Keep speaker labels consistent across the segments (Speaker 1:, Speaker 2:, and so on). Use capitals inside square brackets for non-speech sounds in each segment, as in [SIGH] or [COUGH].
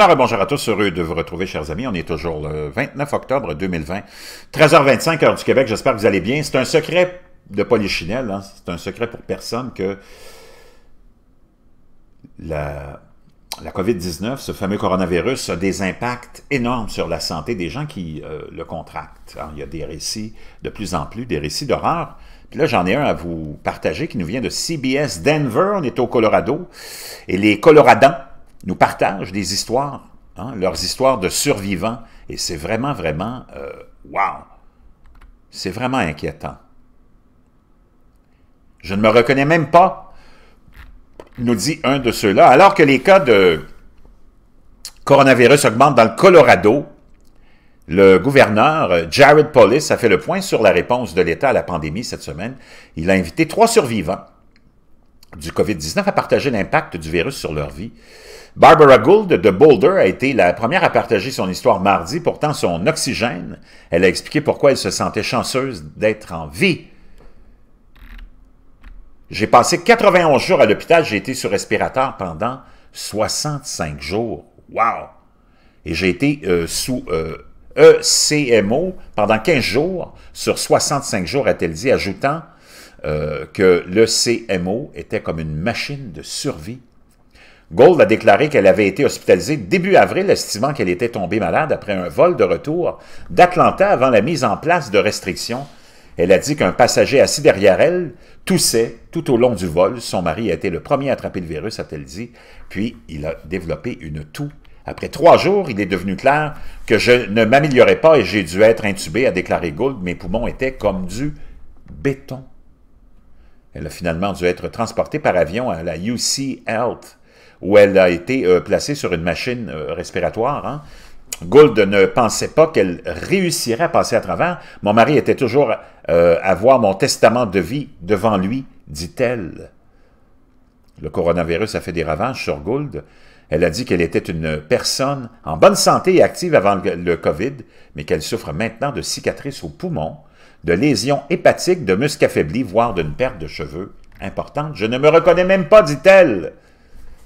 Speaker 1: Alors, bonjour à tous, heureux de vous retrouver, chers amis. On est toujours le 29 octobre 2020, 13h25, heure du Québec. J'espère que vous allez bien. C'est un secret de polichinelle, hein. c'est un secret pour personne que la, la COVID-19, ce fameux coronavirus, a des impacts énormes sur la santé des gens qui euh, le contractent. il y a des récits de plus en plus, des récits d'horreur, puis là, j'en ai un à vous partager qui nous vient de CBS Denver. On est au Colorado. Et les Coloradans nous partagent des histoires, hein, leurs histoires de survivants, et c'est vraiment, vraiment, euh, wow! C'est vraiment inquiétant. Je ne me reconnais même pas, nous dit un de ceux-là, alors que les cas de coronavirus augmentent dans le Colorado, le gouverneur euh, Jared Polis a fait le point sur la réponse de l'État à la pandémie cette semaine. Il a invité trois survivants du COVID-19 a partagé l'impact du virus sur leur vie. Barbara Gould de Boulder a été la première à partager son histoire mardi, pourtant son oxygène. Elle a expliqué pourquoi elle se sentait chanceuse d'être en vie. J'ai passé 91 jours à l'hôpital, j'ai été sur respirateur pendant 65 jours. Wow! Et j'ai été euh, sous ECMO euh, e pendant 15 jours sur 65 jours, a-t-elle dit, ajoutant euh, que le CMO était comme une machine de survie. Gould a déclaré qu'elle avait été hospitalisée début avril, estimant qu'elle était tombée malade après un vol de retour d'Atlanta avant la mise en place de restrictions. Elle a dit qu'un passager assis derrière elle toussait tout au long du vol. Son mari a été le premier à attraper le virus, a-t-elle dit, puis il a développé une toux après trois jours, il est devenu clair que je ne m'améliorais pas et j'ai dû être intubé, a déclaré Gould. Mes poumons étaient comme du béton. Elle a finalement dû être transportée par avion à la UC Health, où elle a été euh, placée sur une machine euh, respiratoire. Hein. Gould ne pensait pas qu'elle réussirait à passer à travers. Mon mari était toujours euh, à voir mon testament de vie devant lui, dit-elle. Le coronavirus a fait des ravages sur Gould. Elle a dit qu'elle était une personne en bonne santé et active avant le COVID, mais qu'elle souffre maintenant de cicatrices aux poumons de lésions hépatiques, de muscles affaiblis, voire d'une perte de cheveux importante. Je ne me reconnais même pas, dit-elle.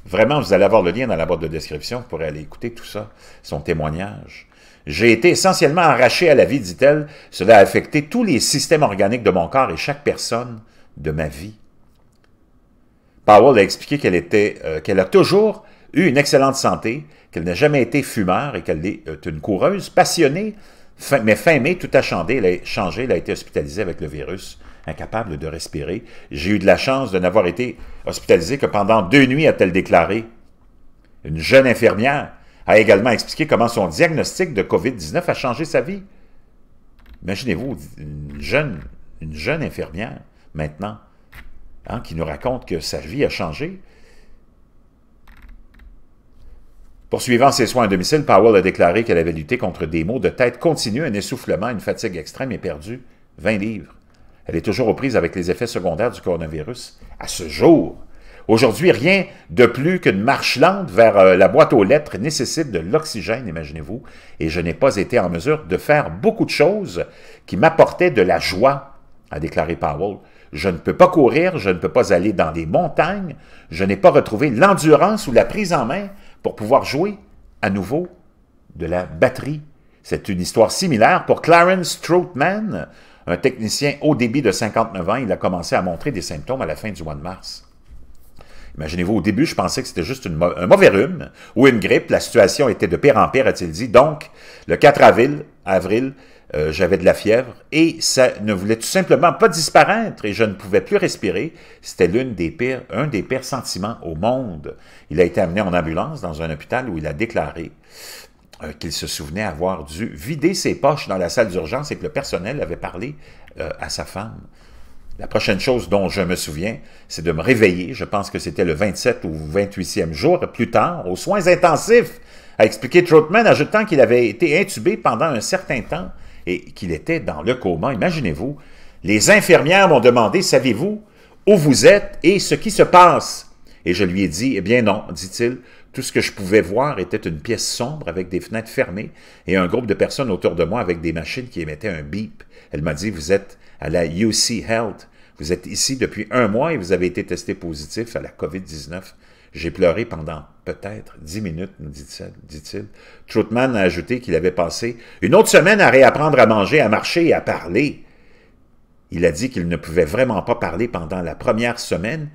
Speaker 1: Vraiment, vous allez avoir le lien dans la boîte de description, vous pourrez aller écouter tout ça, son témoignage. J'ai été essentiellement arraché à la vie, dit-elle. Cela a affecté tous les systèmes organiques de mon corps et chaque personne de ma vie. Powell a expliqué qu'elle était, euh, qu'elle a toujours eu une excellente santé, qu'elle n'a jamais été fumeur et qu'elle est euh, une coureuse passionnée mais fin mai, tout a changé. Elle a, changé, a été hospitalisée avec le virus, incapable de respirer. J'ai eu de la chance de n'avoir été hospitalisée que pendant deux nuits, a-t-elle déclaré. Une jeune infirmière a également expliqué comment son diagnostic de COVID-19 a changé sa vie. Imaginez-vous, une jeune, infirmière, maintenant, hein, qui nous raconte que sa vie a changé. Poursuivant ses soins à domicile, Powell a déclaré qu'elle avait lutté contre des maux de tête continus, un essoufflement, une fatigue extrême et perdu 20 livres. Elle est toujours aux prises avec les effets secondaires du coronavirus à ce jour. Aujourd'hui, rien de plus qu'une marche lente vers euh, la boîte aux lettres nécessite de l'oxygène, imaginez-vous, et je n'ai pas été en mesure de faire beaucoup de choses qui m'apportaient de la joie, a déclaré Powell. Je ne peux pas courir, je ne peux pas aller dans les montagnes, je n'ai pas retrouvé l'endurance ou la prise en main pour pouvoir jouer à nouveau de la batterie. C'est une histoire similaire pour Clarence Troutman, un technicien au débit de 59 ans. Il a commencé à montrer des symptômes à la fin du mois de mars. Imaginez-vous, au début, je pensais que c'était juste un mauvais rhume ou une grippe. La situation était de pire en pire, a-t-il dit. Donc, le 4 avril, avril euh, j'avais de la fièvre et ça ne voulait tout simplement pas disparaître et je ne pouvais plus respirer. C'était l'une des pires, un des pires sentiments au monde. Il a été amené en ambulance dans un hôpital où il a déclaré euh, qu'il se souvenait avoir dû vider ses poches dans la salle d'urgence et que le personnel avait parlé euh, à sa femme. La prochaine chose dont je me souviens, c'est de me réveiller, je pense que c'était le 27 ou 28e jour plus tard, aux soins intensifs, a expliqué Troutman, ajoutant qu'il avait été intubé pendant un certain temps et qu'il était dans le coma. Imaginez-vous, les infirmières m'ont demandé, savez-vous où vous êtes et ce qui se passe? Et je lui ai dit, eh bien non, dit-il, tout ce que je pouvais voir était une pièce sombre avec des fenêtres fermées et un groupe de personnes autour de moi avec des machines qui émettaient un bip. Elle m'a dit, vous êtes à la UC Health, vous êtes ici depuis un mois et vous avez été testé positif à la COVID-19. J'ai pleuré pendant peut-être Dix minutes, nous dit-il. Troutman a ajouté qu'il avait passé une autre semaine à réapprendre à manger, à marcher et à parler. Il a dit qu'il ne pouvait vraiment pas parler pendant la première semaine,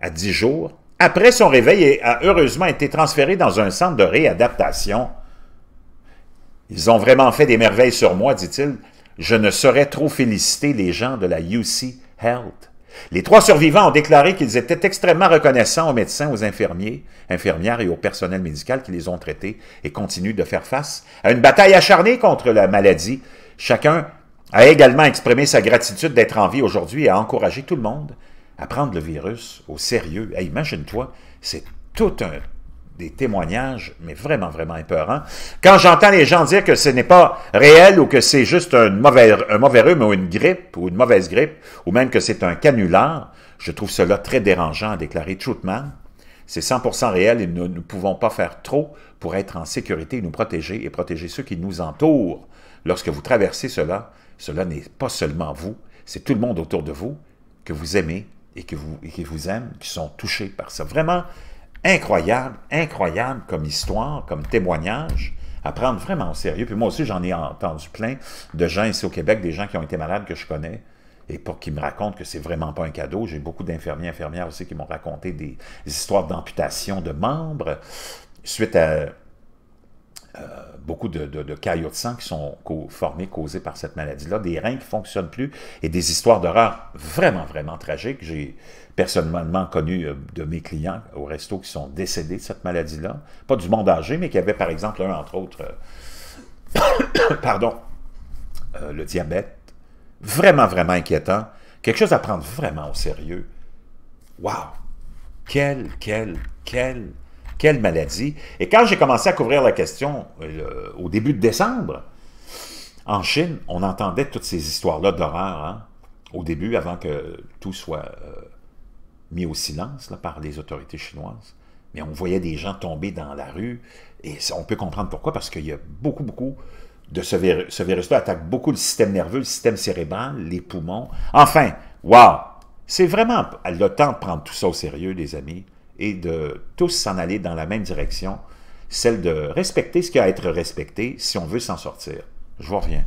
Speaker 1: à dix jours, après son réveil et a heureusement été transféré dans un centre de réadaptation. Ils ont vraiment fait des merveilles sur moi, dit-il. Je ne saurais trop féliciter les gens de la UC Health. Les trois survivants ont déclaré qu'ils étaient extrêmement reconnaissants aux médecins, aux infirmiers, infirmières et au personnel médical qui les ont traités et continuent de faire face à une bataille acharnée contre la maladie. Chacun a également exprimé sa gratitude d'être en vie aujourd'hui et a encouragé tout le monde à prendre le virus au sérieux. Et Imagine-toi, c'est tout un des témoignages, mais vraiment, vraiment épeurants. Quand j'entends les gens dire que ce n'est pas réel ou que c'est juste un mauvais, un mauvais rhume ou une grippe ou une mauvaise grippe, ou même que c'est un canular, je trouve cela très dérangeant, a déclaré Troutman. C'est 100% réel et nous ne pouvons pas faire trop pour être en sécurité et nous protéger et protéger ceux qui nous entourent. Lorsque vous traversez cela, cela n'est pas seulement vous, c'est tout le monde autour de vous que vous aimez et, que vous, et qui vous aime, qui sont touchés par ça. Vraiment, incroyable, incroyable comme histoire, comme témoignage à prendre vraiment au sérieux. Puis moi aussi, j'en ai entendu plein de gens ici au Québec, des gens qui ont été malades que je connais, et pour qu'ils me racontent que c'est vraiment pas un cadeau. J'ai beaucoup d'infirmiers, infirmières aussi qui m'ont raconté des, des histoires d'amputation de membres suite à euh, beaucoup de, de, caillots de sang qui sont formés, causés par cette maladie-là, des reins qui ne fonctionnent plus et des histoires d'horreur vraiment, vraiment tragiques. J'ai personnellement connu euh, de mes clients au resto qui sont décédés de cette maladie-là. Pas du monde âgé, mais qui avait par exemple un, entre autres, euh, [COUGHS] pardon, le diabète. Vraiment, vraiment inquiétant. Quelque chose à prendre vraiment au sérieux. waouh, quel quel quel quelle maladie? Et quand j'ai commencé à couvrir la question euh, au début de décembre, en Chine, on entendait toutes ces histoires-là d'horreur hein, au début, avant que tout soit euh, mis au silence par les autorités chinoises. Mais on voyait des gens tomber dans la rue, et on peut comprendre pourquoi, parce qu'il y a beaucoup, beaucoup de ce, virus. Ce virus-là attaque beaucoup le système nerveux, le système cérébral, les poumons. Enfin, wow! C'est vraiment le temps de prendre tout ça au sérieux, les amis et de tous s'en aller dans la même direction, celle de respecter ce qui a à être respecté si on veut s'en sortir. Je vois rien.